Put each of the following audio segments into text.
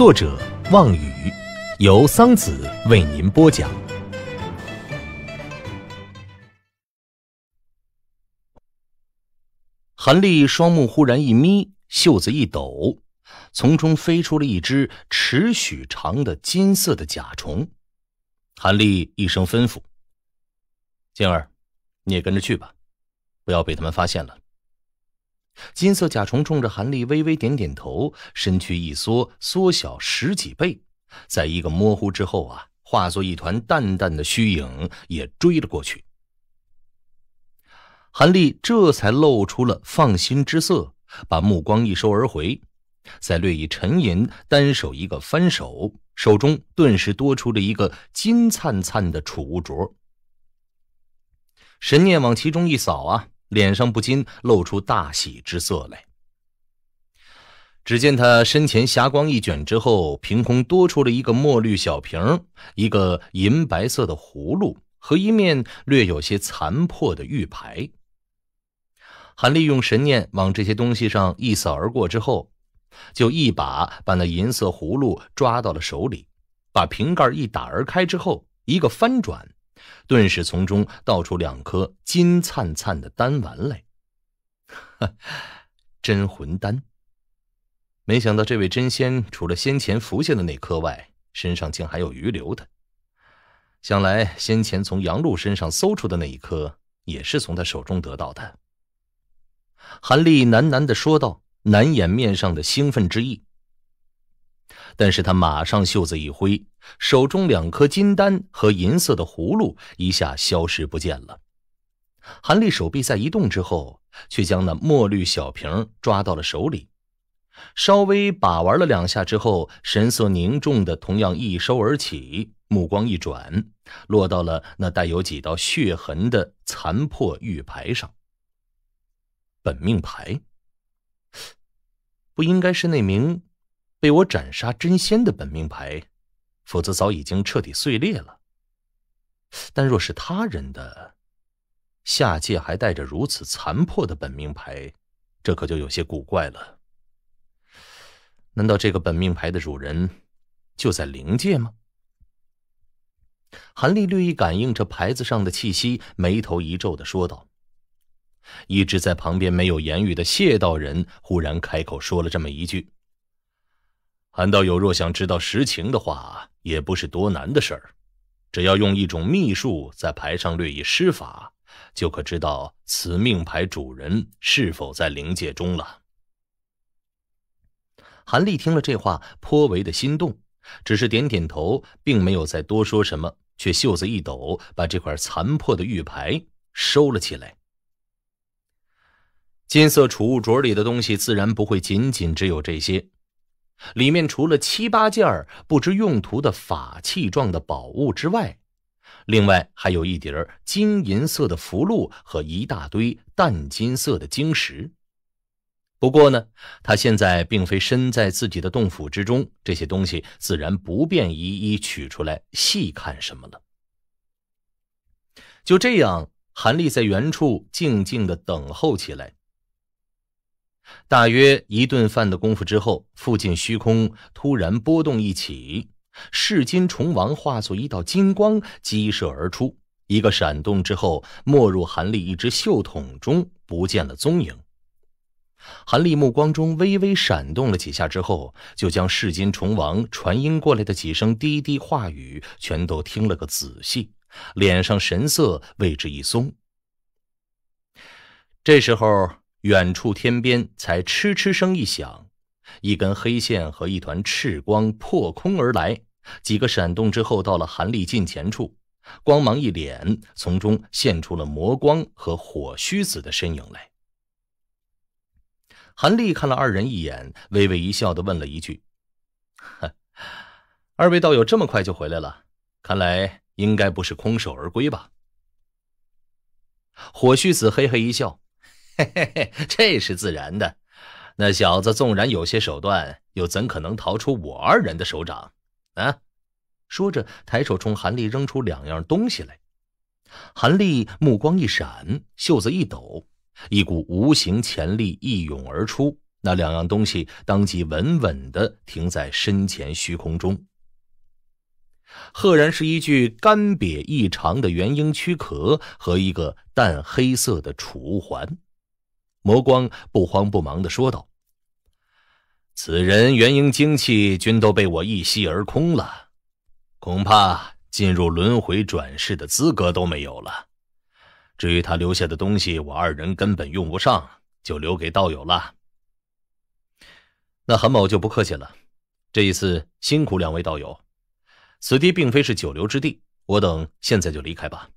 作者望雨，由桑子为您播讲。韩立双目忽然一眯，袖子一抖，从中飞出了一只尺许长的金色的甲虫。韩立一声吩咐：“静儿，你也跟着去吧，不要被他们发现了。”金色甲虫冲着韩立微微点点头，身躯一缩，缩小十几倍，在一个模糊之后啊，化作一团淡淡的虚影，也追了过去。韩立这才露出了放心之色，把目光一收而回，再略一沉吟，单手一个翻手，手中顿时多出了一个金灿灿的储物镯，神念往其中一扫啊。脸上不禁露出大喜之色来。只见他身前霞光一卷之后，凭空多出了一个墨绿小瓶、一个银白色的葫芦和一面略有些残破的玉牌。韩利用神念往这些东西上一扫而过之后，就一把把那银色葫芦抓到了手里，把瓶盖一打而开之后，一个翻转。顿时从中倒出两颗金灿灿的丹丸来，真魂丹。没想到这位真仙除了先前浮现的那颗外，身上竟还有余留的。想来先前从杨露身上搜出的那一颗，也是从他手中得到的。韩立喃喃的说道，难掩面上的兴奋之意。但是他马上袖子一挥，手中两颗金丹和银色的葫芦一下消失不见了。韩立手臂在移动之后，却将那墨绿小瓶抓到了手里，稍微把玩了两下之后，神色凝重的同样一收而起，目光一转，落到了那带有几道血痕的残破玉牌上。本命牌，不应该是那名？被我斩杀真仙的本命牌，否则早已经彻底碎裂了。但若是他人的，下界还带着如此残破的本命牌，这可就有些古怪了。难道这个本命牌的主人就在灵界吗？韩立略一感应这牌子上的气息，眉头一皱的说道。一直在旁边没有言语的谢道人忽然开口说了这么一句。韩道友，若想知道实情的话，也不是多难的事儿。只要用一种秘术，在牌上略一施法，就可知道此命牌主人是否在灵界中了。韩立听了这话，颇为的心动，只是点点头，并没有再多说什么，却袖子一抖，把这块残破的玉牌收了起来。金色储物镯里的东西，自然不会仅仅只有这些。里面除了七八件不知用途的法器状的宝物之外，另外还有一叠金银色的符箓和一大堆淡金色的晶石。不过呢，他现在并非身在自己的洞府之中，这些东西自然不便一一取出来细看什么了。就这样，韩立在原处静静的等候起来。大约一顿饭的功夫之后，附近虚空突然波动一起，噬金虫王化作一道金光激射而出，一个闪动之后，没入韩立一只袖筒中，不见了踪影。韩立目光中微微闪动了几下之后，就将噬金虫王传音过来的几声滴滴话语全都听了个仔细，脸上神色为之一松。这时候。远处天边才嗤嗤声一响，一根黑线和一团赤光破空而来，几个闪动之后到了韩立近前处，光芒一脸，从中现出了魔光和火须子的身影来。韩立看了二人一眼，微微一笑的问了一句：“二位道友这么快就回来了，看来应该不是空手而归吧？”火须子嘿嘿一笑。这是自然的，那小子纵然有些手段，又怎可能逃出我二人的手掌？啊！说着，抬手冲韩立扔出两样东西来。韩立目光一闪，袖子一抖，一股无形潜力一涌而出，那两样东西当即稳稳的停在身前虚空中。赫然是一具干瘪异常的元婴躯壳和一个淡黑色的储物环。魔光不慌不忙地说道：“此人元婴精气均都被我一吸而空了，恐怕进入轮回转世的资格都没有了。至于他留下的东西，我二人根本用不上，就留给道友了。那韩某就不客气了，这一次辛苦两位道友，此地并非是久留之地，我等现在就离开吧。”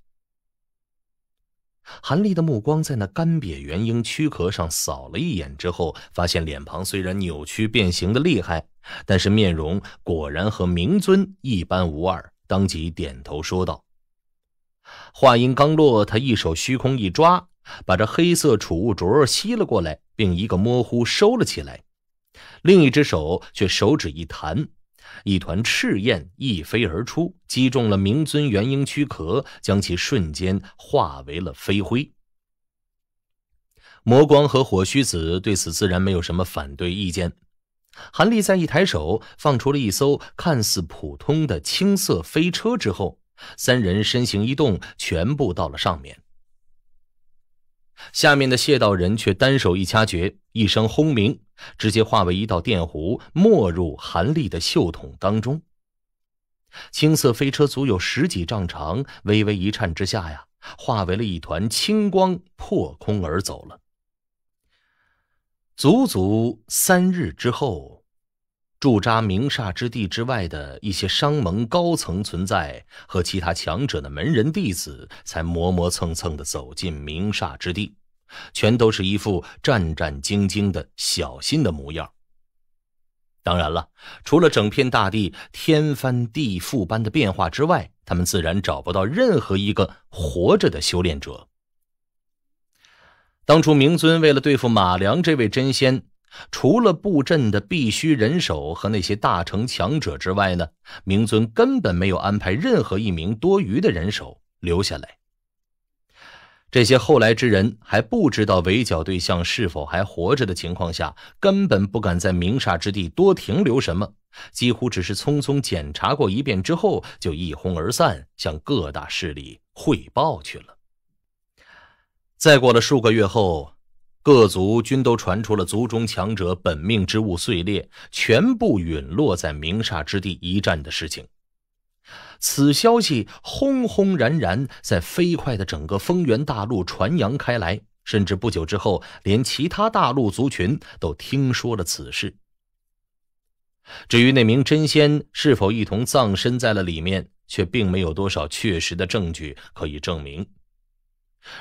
韩立的目光在那干瘪元婴躯壳上扫了一眼之后，发现脸庞虽然扭曲变形的厉害，但是面容果然和明尊一般无二，当即点头说道。话音刚落，他一手虚空一抓，把这黑色储物镯吸了过来，并一个模糊收了起来，另一只手却手指一弹。一团赤焰一飞而出，击中了明尊元婴躯壳，将其瞬间化为了飞灰。魔光和火须子对此自然没有什么反对意见。韩立再一抬手，放出了一艘看似普通的青色飞车之后，三人身形一动，全部到了上面。下面的谢道人却单手一掐诀，一声轰鸣，直接化为一道电弧，没入韩立的袖筒当中。青色飞车足有十几丈长，微微一颤之下呀，化为了一团青光，破空而走了。足足三日之后。驻扎明煞之地之外的一些商盟高层存在和其他强者的门人弟子，才磨磨蹭蹭地走进明煞之地，全都是一副战战兢兢的、小心的模样。当然了，除了整片大地天翻地覆般的变化之外，他们自然找不到任何一个活着的修炼者。当初明尊为了对付马良这位真仙。除了布阵的必须人手和那些大成强者之外呢，明尊根本没有安排任何一名多余的人手留下来。这些后来之人还不知道围剿对象是否还活着的情况下，根本不敢在明煞之地多停留什么，几乎只是匆匆检查过一遍之后，就一哄而散，向各大势力汇报去了。再过了数个月后。各族均都传出了族中强者本命之物碎裂，全部陨落在冥煞之地一战的事情。此消息轰轰然然在飞快的整个风源大陆传扬开来，甚至不久之后，连其他大陆族群都听说了此事。至于那名真仙是否一同葬身在了里面，却并没有多少确实的证据可以证明。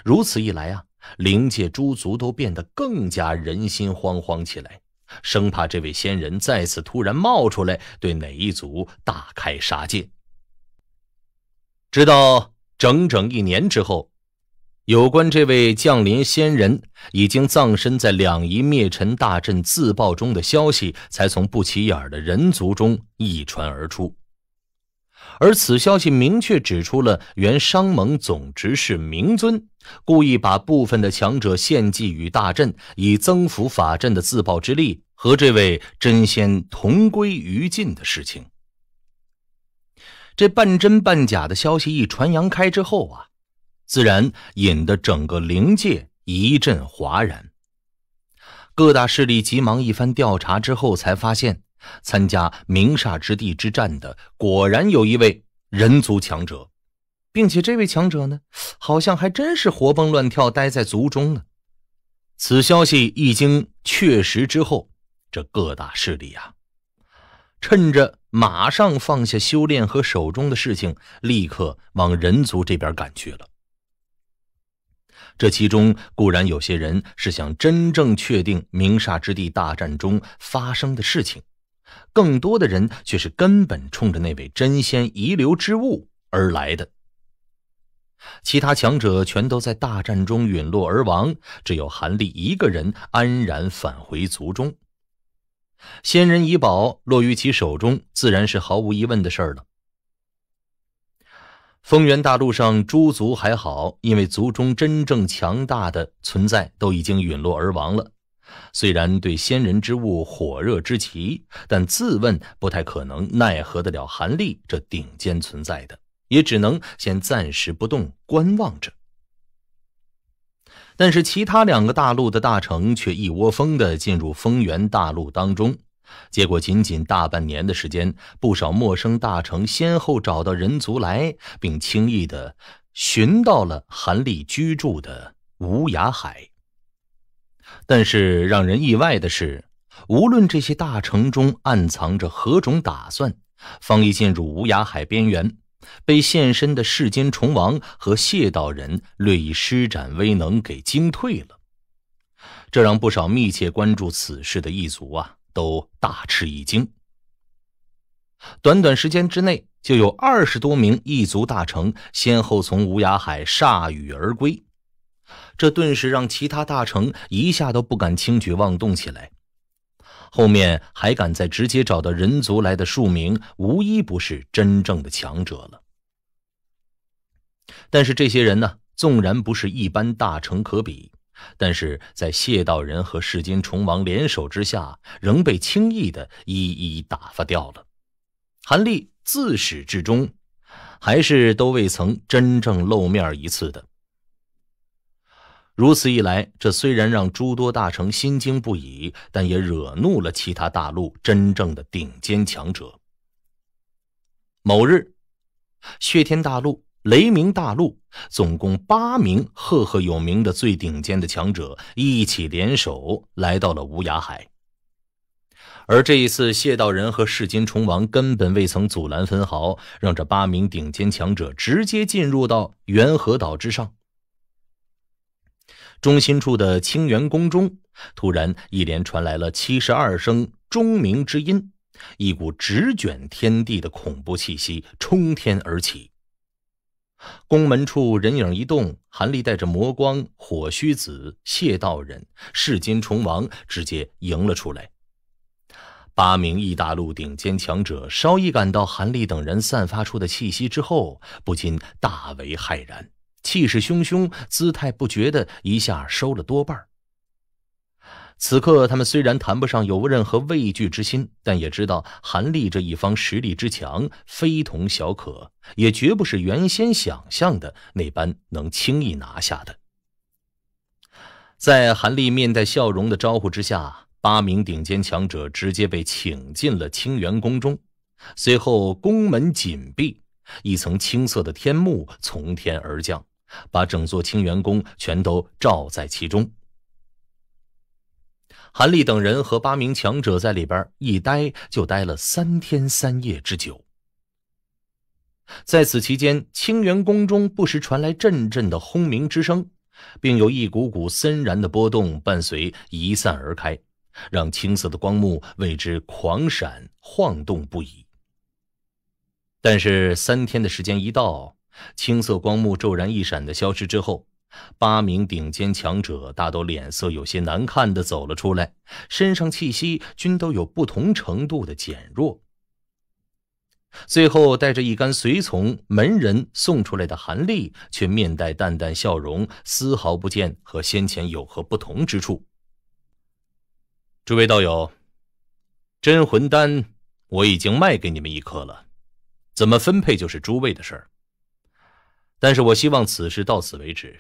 如此一来啊，灵界诸族都变得更加人心惶惶起来，生怕这位仙人再次突然冒出来，对哪一族大开杀戒。直到整整一年之后，有关这位降临仙人已经葬身在两仪灭尘大阵自爆中的消息，才从不起眼的人族中一传而出。而此消息明确指出了原商盟总执事明尊故意把部分的强者献祭于大阵，以增幅法阵的自爆之力，和这位真仙同归于尽的事情。这半真半假的消息一传扬开之后啊，自然引得整个灵界一阵哗然。各大势力急忙一番调查之后，才发现。参加明煞之地之战的果然有一位人族强者，并且这位强者呢，好像还真是活蹦乱跳待在族中呢。此消息一经确实之后，这各大势力呀，趁着马上放下修炼和手中的事情，立刻往人族这边赶去了。这其中固然有些人是想真正确定明煞之地大战中发生的事情。更多的人却是根本冲着那位真仙遗留之物而来的。其他强者全都在大战中陨落而亡，只有韩立一个人安然返回族中。仙人遗宝落于其手中，自然是毫无疑问的事儿了。丰源大陆上诸族还好，因为族中真正强大的存在都已经陨落而亡了。虽然对仙人之物火热之极，但自问不太可能奈何得了韩立这顶尖存在的，也只能先暂时不动，观望着。但是其他两个大陆的大城却一窝蜂的进入丰源大陆当中，结果仅仅大半年的时间，不少陌生大城先后找到人族来，并轻易的寻到了韩立居住的无涯海。但是让人意外的是，无论这些大城中暗藏着何种打算，方一进入无涯海边缘，被现身的世间虫王和谢道人略一施展威能给惊退了。这让不少密切关注此事的异族啊，都大吃一惊。短短时间之内，就有二十多名异族大成先后从无涯海铩羽而归。这顿时让其他大臣一下都不敢轻举妄动起来。后面还敢再直接找到人族来的庶民，无一不是真正的强者了。但是这些人呢，纵然不是一般大臣可比，但是在谢道人和世间虫王联手之下，仍被轻易的一一打发掉了。韩立自始至终，还是都未曾真正露面一次的。如此一来，这虽然让诸多大臣心惊不已，但也惹怒了其他大陆真正的顶尖强者。某日，血天大陆、雷鸣大陆，总共八名赫赫有名的最顶尖的强者一起联手来到了无涯海。而这一次，谢道人和噬金虫王根本未曾阻拦分毫，让这八名顶尖强者直接进入到元和岛之上。中心处的清源宫中，突然一连传来了七十二声钟鸣之音，一股直卷天地的恐怖气息冲天而起。宫门处人影一动，韩立带着魔光、火须子、谢道人、噬金虫王直接迎了出来。八名异大陆顶尖强者稍一感到韩立等人散发出的气息之后，不禁大为骇然。气势汹汹、姿态不绝的一下收了多半。此刻他们虽然谈不上有任何畏惧之心，但也知道韩立这一方实力之强非同小可，也绝不是原先想象的那般能轻易拿下的。在韩立面带笑容的招呼之下，八名顶尖强者直接被请进了清源宫中，随后宫门紧闭，一层青色的天幕从天而降。把整座清源宫全都罩在其中。韩立等人和八名强者在里边一待，就待了三天三夜之久。在此期间，清源宫中不时传来阵阵的轰鸣之声，并有一股股森然的波动伴随一散而开，让青色的光幕为之狂闪晃动不已。但是三天的时间一到。青色光幕骤然一闪的消失之后，八名顶尖强者大都脸色有些难看的走了出来，身上气息均都有不同程度的减弱。最后带着一干随从门人送出来的韩立，却面带淡淡笑容，丝毫不见和先前有何不同之处。诸位道友，真魂丹我已经卖给你们一颗了，怎么分配就是诸位的事儿。但是我希望此事到此为止。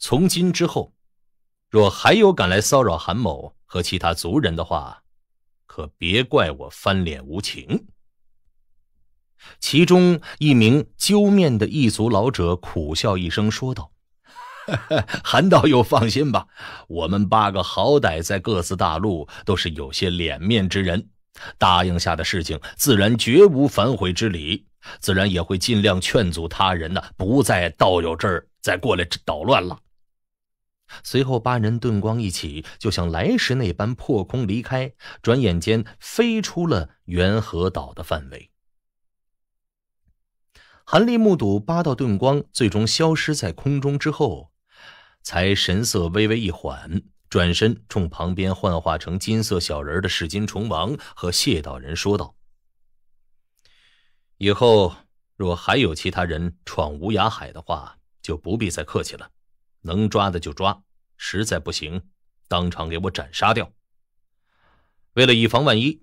从今之后，若还有敢来骚扰韩某和其他族人的话，可别怪我翻脸无情。其中一名揪面的异族老者苦笑一声说道：“ 韩道友放心吧，我们八个好歹在各自大陆都是有些脸面之人，答应下的事情自然绝无反悔之理。”自然也会尽量劝阻他人呢，不在道友这儿再过来捣乱了。随后，八人遁光一起，就像来时那般破空离开，转眼间飞出了元和岛的范围。韩立目睹八道遁光最终消失在空中之后，才神色微微一缓，转身冲旁边幻化成金色小人的噬金虫王和谢道人说道。以后若还有其他人闯无涯海的话，就不必再客气了，能抓的就抓，实在不行，当场给我斩杀掉。为了以防万一，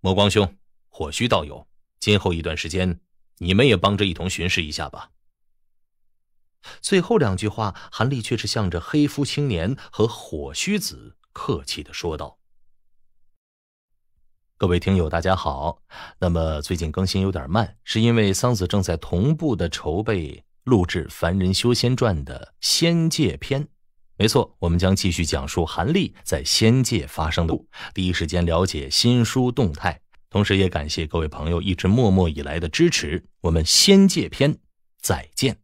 魔光兄，火虚道友，今后一段时间，你们也帮着一同巡视一下吧。最后两句话，韩立却是向着黑夫青年和火须子客气的说道。各位听友，大家好。那么最近更新有点慢，是因为桑子正在同步的筹备录制《凡人修仙传》的仙界篇。没错，我们将继续讲述韩立在仙界发生的。第一时间了解新书动态，同时也感谢各位朋友一直默默以来的支持。我们仙界篇再见。